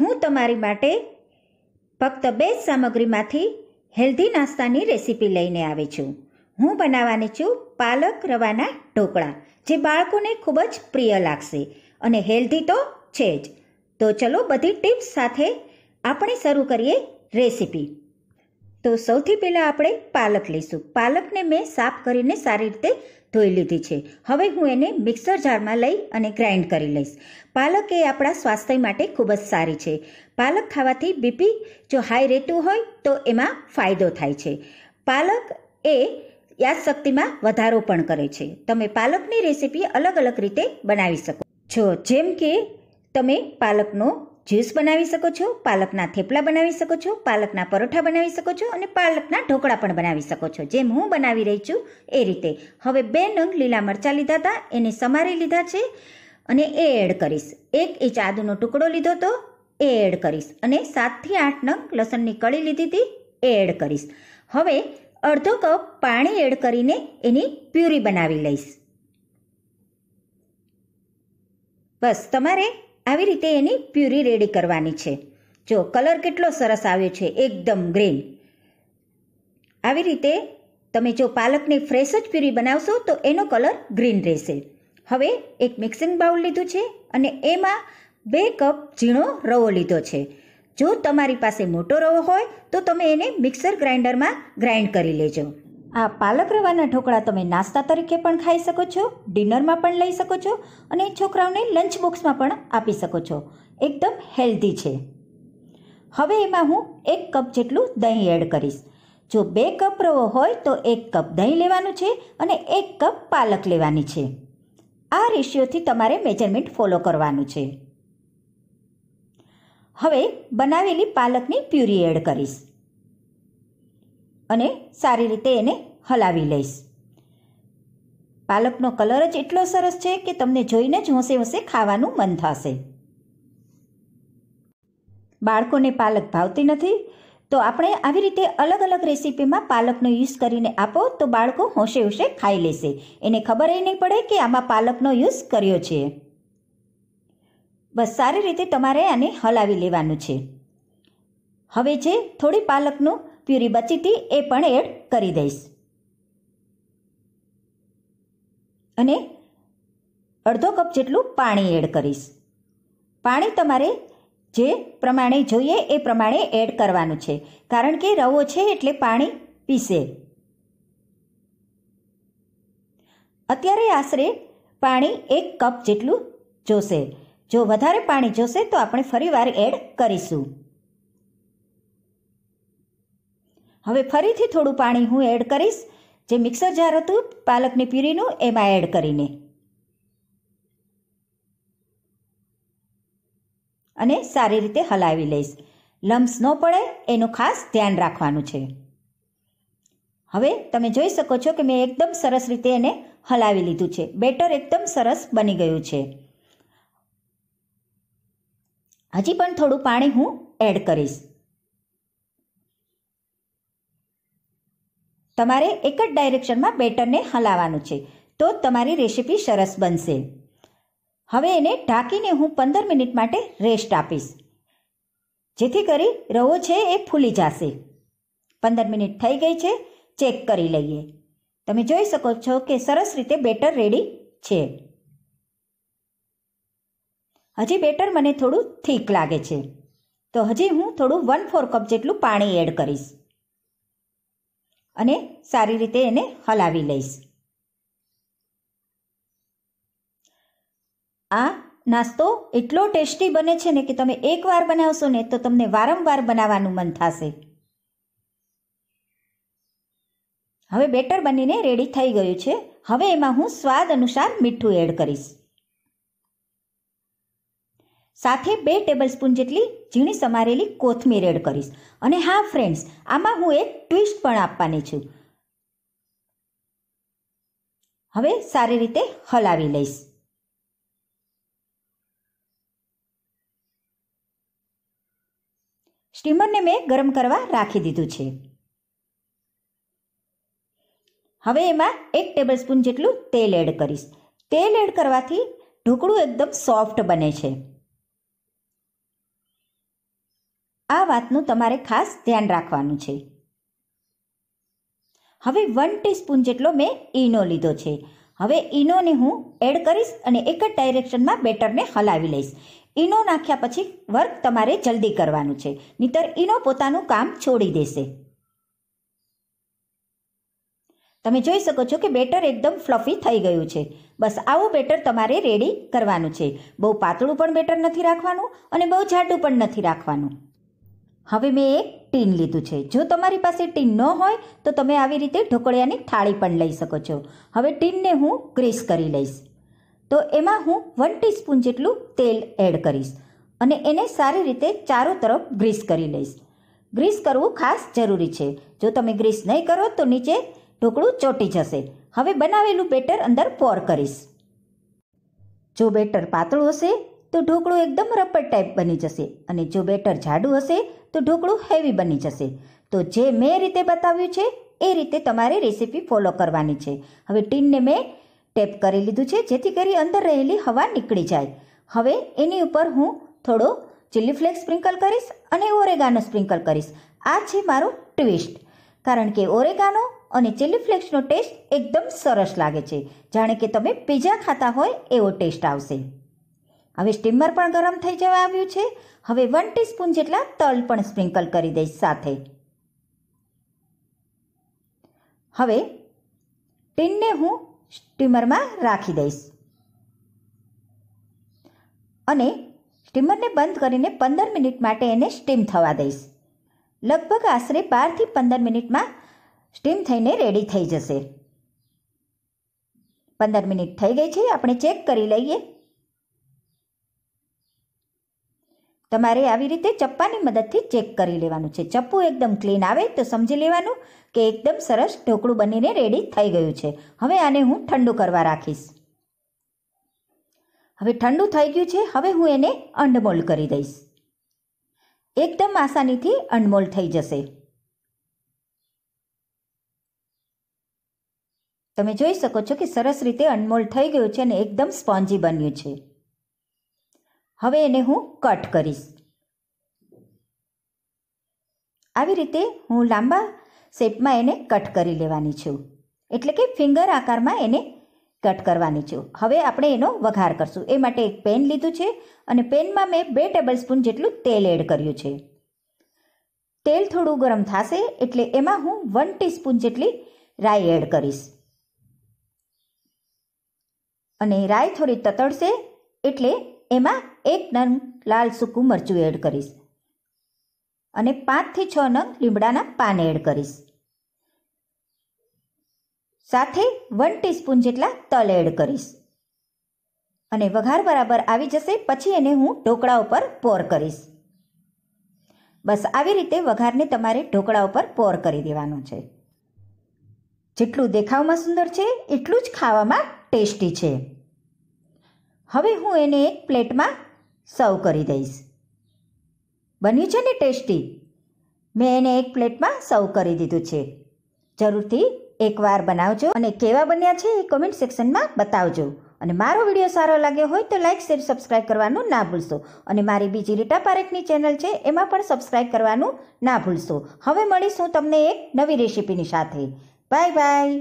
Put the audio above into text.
હું તમારી માટે ફક્ત બે જ સામગ્રીમાંથી હેલ્ધી નાસ્તાની રેસીપી લઈને આવી છું હું બનાવવાની છું પાલક રવાના ઢોકળા જે બાળકોને ખૂબ જ પ્રિય લાગશે અને હેલ્ધી તો છે જ તો ચલો બધી ટિપ્સ સાથે આપણે શરૂ કરીએ રેસીપી તો સૌથી પહેલાં આપણે પાલક લઈશું પાલકને મેં સાફ કરીને સારી રીતે ધોઈ લીધી છે હવે હું એને મિક્સર જારમાં લઈ અને ગ્રાઇન્ડ કરી લઈશ પાલક એ આપણા સ્વાસ્થ્ય માટે ખૂબ જ સારી છે પાલક ખાવાથી બીપી જો હાઈ રહેતું હોય તો એમાં ફાયદો થાય છે પાલક એ યાદશક્તિમાં વધારો પણ કરે છે તમે પાલકની રેસીપી અલગ અલગ રીતે બનાવી શકો છો જેમ કે તમે પાલકનો જ્યુસ બનાવી શકો છો પાલકના થેપલા બનાવી શકો છો પાલકના પરોઠા બનાવી શકો છો અને પાલકના ઢોકળા પણ બનાવી શકો છો જેમ હું બનાવી રહી છું એ રીતે હવે બે નંગ લીલા મરચાં લીધા હતા એને સમારી લીધા છે અને એ એડ કરીશ એક ઇંચ આદુનો ટુકડો લીધો હતો એ એડ કરીશ અને સાતથી આઠ નંગ લસણની કળી લીધી હતી એ એડ કરીશ હવે અડધો કપ પાણી એડ કરીને એની પ્યુરી બનાવી લઈશ બસ તમારે આવી રીતે એની પ્યુરી રેડી કરવાની છે જો કલર કેટલો સરસ આવ્યો છે એકદમ ગ્રીન આવી રીતે તમે જો પાલકની ફ્રેશ જ પ્યુરી બનાવશો તો એનો કલર ગ્રીન રહેશે હવે એક મિક્સિંગ બાઉલ લીધું છે અને એમાં બે કપ ઝીણો રવો લીધો છે જો તમારી પાસે મોટો રવો હોય તો તમે એને મિક્સર ગ્રાઇન્ડરમાં ગ્રાઇન્ડ કરી લેજો આ પાલક રવાના ઢોકળા તમે નાસ્તા તરીકે પણ ખાઈ શકો છો ડિનરમાં પણ લઈ શકો છો અને છોકરાઓને લંચ બોક્સમાં પણ આપી શકો છો એકદમ હેલ્ધી છે હવે એમાં હું એક કપ જેટલું દહીં એડ કરીશ જો બે કપ રવો હોય તો એક કપ દહીં લેવાનું છે અને એક કપ પાલક લેવાની છે આ રેશિયોથી તમારે મેજરમેન્ટ ફોલો કરવાનું છે હવે બનાવેલી પાલકની પ્યુરી એડ કરીશ અને સારી રીતે એને હલાવી લઈશ પાલકનો કલર જ એટલો સરસ છે કે તમને જોઈને જ હોંશે હોંશે ખાવાનું મન થશે બાળકોને પાલક ભાવતી નથી તો આપણે આવી રીતે અલગ અલગ રેસીપીમાં પાલકનો યુઝ કરીને આપો તો બાળકો હોંશે હોંશે ખાઈ લેશે એને ખબર એ નહીં પડે કે આમાં પાલકનો યુઝ કર્યો છે બસ સારી રીતે તમારે આને હલાવી લેવાનું છે હવે જે થોડી પાલકનું પ્યુરી બચી હતી એ પણ એડ કરી દઈશ અને અડધો કપ જેટલું પાણી એડ કરીશ પાણી તમારે જે પ્રમાણે જોઈએ એ પ્રમાણે એડ કરવાનું છે કારણ કે રવો છે એટલે પાણી પીસે અત્યારે આશરે પાણી એક કપ જેટલું જોશે જો વધારે પાણી જોશે તો આપણે ફરીવાર એડ કરીશું હવે ફરીથી થોડું પાણી હું એડ કરીશ જે મિક્સર જાર હતું પાલકની પ્યુરીનું એમાં એડ કરીને અને સારી રીતે હલાવી લઈશ લમ્સ ન પડે એનું ખાસ ધ્યાન રાખવાનું છે હવે તમે જોઈ શકો છો કે મેં એકદમ સરસ રીતે એને હલાવી લીધું છે બેટર એકદમ સરસ બની ગયું છે હજી પણ થોડું પાણી હું એડ કરીશ તમારે એક જ ડાયરેક્શનમાં બેટરને હલાવવાનું છે તો તમારી રેસીપી સરસ બનશે હવે એને ઢાંકીને હું પંદર મિનિટ માટે રેસ્ટ આપીશ જેથી કરી રવો છે એ ફૂલી જશે પંદર મિનિટ થઈ ગઈ છે ચેક કરી લઈએ તમે જોઈ શકો છો કે સરસ રીતે બેટર રેડી છે હજી બેટર મને થોડું થીક લાગે છે તો હજી હું થોડું વન ફોર કપ જેટલું પાણી એડ કરીશ અને સારી રીતે એને હલાવી લઈશ આ નાસ્તો એટલો ટેસ્ટી બને છે ને કે તમે એકવાર બનાવશો ને તો તમને વારંવાર બનાવવાનું મન થશે હવે બેટર બનીને રેડી થઈ ગયું છે હવે એમાં હું સ્વાદ અનુસાર મીઠું એડ કરીશ સાથે બે ટેબલસ્પૂન જેટલી ઝીણી સમારેલી કોથમીર એડ કરીશ અને હા ફ્રેન્ડ્સ આમાં હું એક ટ્વિસ્ટ પણ આપવાની છું હવે સારી રીતે હલાવી લઈશ સ્ટીમરને મેં ગરમ કરવા રાખી દીધું છે હવે એમાં એક ટેબલસ્પૂન જેટલું તેલ એડ કરીશ તેલ એડ કરવાથી ઢોકળું એકદમ સોફ્ટ બને છે આ વાતનું તમારે ખાસ ધ્યાન રાખવાનું છે હવે વન ટીસ્પૂન જેટલો મેં ઈનો લીધો છે હવે ઈનોને હું એડ કરીશ અને એક જ ડાયરેક્શનમાં બેટરને હલાવી લઈશ ઈનો નાખ્યા પછી વર્ક તમારે જલ્દી કરવાનું છે નહીતર ઈનો પોતાનું કામ છોડી દેશે તમે જોઈ શકો છો કે બેટર એકદમ ફ્લફી થઈ ગયું છે બસ આવું બેટર તમારે રેડી કરવાનું છે બહુ પાતળું પણ બેટર નથી રાખવાનું અને બહુ જાડું પણ નથી રાખવાનું હવે મેં એક ટીન લીધું છે જો તમારી પાસે ટીન ન હોય તો તમે આવી રીતે ઢોકળિયાની થાળી પણ લઈ શકો છો હવે ટીનને હું ગ્રીસ કરી લઈશ તો એમાં હું વન ટીસ્પૂન જેટલું તેલ એડ કરીશ અને એને સારી રીતે ચારો તરફ ગ્રીસ કરી લઈશ ગ્રીસ કરવું ખાસ જરૂરી છે જો તમે ગ્રીસ નહીં કરો તો નીચે ઢોકળું ચોટી જશે હવે બનાવેલું બેટર અંદર પોર કરીશ જો બેટર પાતળું હશે તો ઢોકળું એકદમ રબર ટાઈપ બની જશે અને જો બેટર જાડું હશે તો ઢોકળું હેવી બની જશે તો જે મેં રીતે બતાવ્યું છે એ રીતે તમારે રેસીપી ફોલો કરવાની છે હવે ટીનને મેં ટેપ કરી લીધું છે જેથી કરી અંદર રહેલી હવા નીકળી જાય હવે એની ઉપર હું થોડો ચીલી ફ્લેક્સ સ્પ્રિંકલ કરીશ અને ઓરેગાનો સ્પ્રિંકલ કરીશ આ છે મારો ટ્વિસ્ટ કારણ કે ઓરેગાનો અને ચીલી ફ્લેક્સનો ટેસ્ટ એકદમ સરસ લાગે છે જાણે કે તમે પીઝા ખાતા હોય એવો ટેસ્ટ આવશે હવે સ્ટીમર પણ ગરમ થઈ જવા આવ્યું છે હવે વન ટીસ્પૂન જેટલા તલ પણ સ્પ્રિંકલ કરી દઈશ સાથે હવે ટીનને હું સ્ટીમરમાં રાખી દઈશ અને સ્ટીમરને બંધ કરીને પંદર મિનિટ માટે એને સ્ટીમ થવા દઈશ લગભગ આશરે બારથી પંદર મિનિટમાં સ્ટીમ થઈને રેડી થઈ જશે પંદર મિનિટ થઈ ગઈ છે આપણે ચેક કરી લઈએ તમારે આવી રીતે ચપ્પાની મદદથી ચેક કરી લેવાનું છે ચપ્પુ એકદમ ક્લીન આવે તો સમજી લેવાનું કે એકદમ સરસ ઢોકળું બનીને રેડી થઈ ગયું છે હવે આને હું ઠંડુ કરવા રાખીશ હવે ઠંડુ થઈ ગયું છે હવે હું એને અનમોલ કરી દઈશ એકદમ આસાનીથી અનમોલ થઈ જશે તમે જોઈ શકો છો કે સરસ રીતે અનમોલ થઈ ગયું છે અને એકદમ સ્પોન્જી બન્યું છે હવે એને હું કટ કરીશ આવી રીતે હું લાંબા શેપમાં એને કટ કરી લેવાની છું એટલે કે ફિંગર આકારમાં એને કટ કરવાની છું હવે આપણે એનો વઘાર કરશું એ માટે એક પેન લીધું છે અને પેનમાં મેં બે સ્પૂન જેટલું તેલ એડ કર્યું છે તેલ થોડું ગરમ થશે એટલે એમાં હું વન ટીસ્પૂન જેટલી રાઈ એડ કરીશ અને રાઈ થોડી તતડશે એટલે એમાં એક નંગ લાલ સૂકું મરચું એડ કરીશ અને પાંચથી છ નંગ લીમડાના પાન એડ કરીશ સાથે વન ટીસ્પૂન જેટલા તલ એડ કરીશ અને વઘાર બરાબર આવી જશે પછી એને હું ઢોકળા ઉપર પોર કરીશ બસ આવી રીતે વઘારને તમારે ઢોકળા ઉપર પોર કરી દેવાનું છે જેટલું દેખાવમાં સુંદર છે એટલું જ ખાવામાં ટેસ્ટી છે હવે હું એને એક પ્લેટમાં સર્વ કરી દઈશ બન્યું છે ને ટેસ્ટી મેં એને એક પ્લેટમાં સર્વ કરી દીધું છે જરૂરથી એકવાર બનાવજો અને કેવા બન્યા છે એ કોમેન્ટ સેક્શનમાં બતાવજો અને મારો વિડીયો સારો લાગ્યો હોય તો લાઈક શેર સબસ્ક્રાઈબ કરવાનું ના ભૂલશો અને મારી બીજી રીટા પારેખની ચેનલ છે એમાં પણ સબસ્ક્રાઇબ કરવાનું ના ભૂલશો હવે મળીશું તમને એક નવી રેસીપીની સાથે બાય બાય